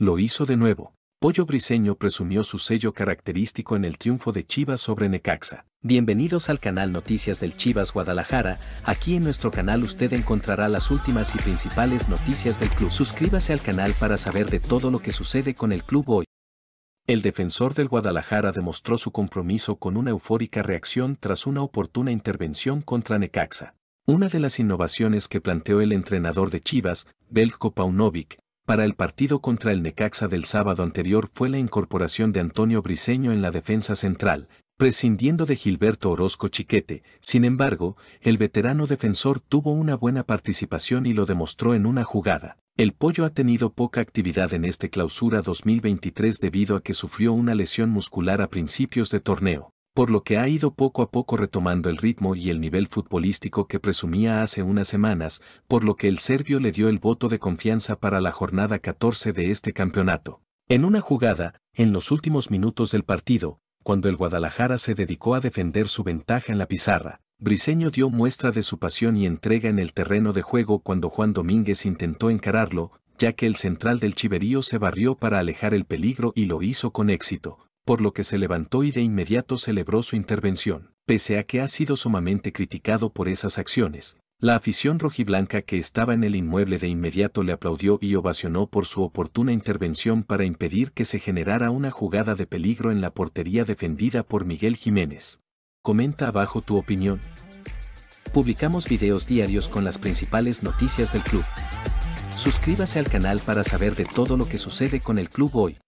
Lo hizo de nuevo. Pollo Briseño presumió su sello característico en el triunfo de Chivas sobre Necaxa. Bienvenidos al canal Noticias del Chivas Guadalajara, aquí en nuestro canal usted encontrará las últimas y principales noticias del club. Suscríbase al canal para saber de todo lo que sucede con el club hoy. El defensor del Guadalajara demostró su compromiso con una eufórica reacción tras una oportuna intervención contra Necaxa. Una de las innovaciones que planteó el entrenador de Chivas, Belko Paunovic, para el partido contra el Necaxa del sábado anterior fue la incorporación de Antonio Briseño en la defensa central, prescindiendo de Gilberto Orozco Chiquete. Sin embargo, el veterano defensor tuvo una buena participación y lo demostró en una jugada. El pollo ha tenido poca actividad en este clausura 2023 debido a que sufrió una lesión muscular a principios de torneo por lo que ha ido poco a poco retomando el ritmo y el nivel futbolístico que presumía hace unas semanas, por lo que el serbio le dio el voto de confianza para la jornada 14 de este campeonato. En una jugada, en los últimos minutos del partido, cuando el Guadalajara se dedicó a defender su ventaja en la pizarra, Briseño dio muestra de su pasión y entrega en el terreno de juego cuando Juan Domínguez intentó encararlo, ya que el central del Chiverío se barrió para alejar el peligro y lo hizo con éxito, por lo que se levantó y de inmediato celebró su intervención, pese a que ha sido sumamente criticado por esas acciones. La afición rojiblanca que estaba en el inmueble de inmediato le aplaudió y ovacionó por su oportuna intervención para impedir que se generara una jugada de peligro en la portería defendida por Miguel Jiménez. Comenta abajo tu opinión. Publicamos videos diarios con las principales noticias del club. Suscríbase al canal para saber de todo lo que sucede con el club hoy.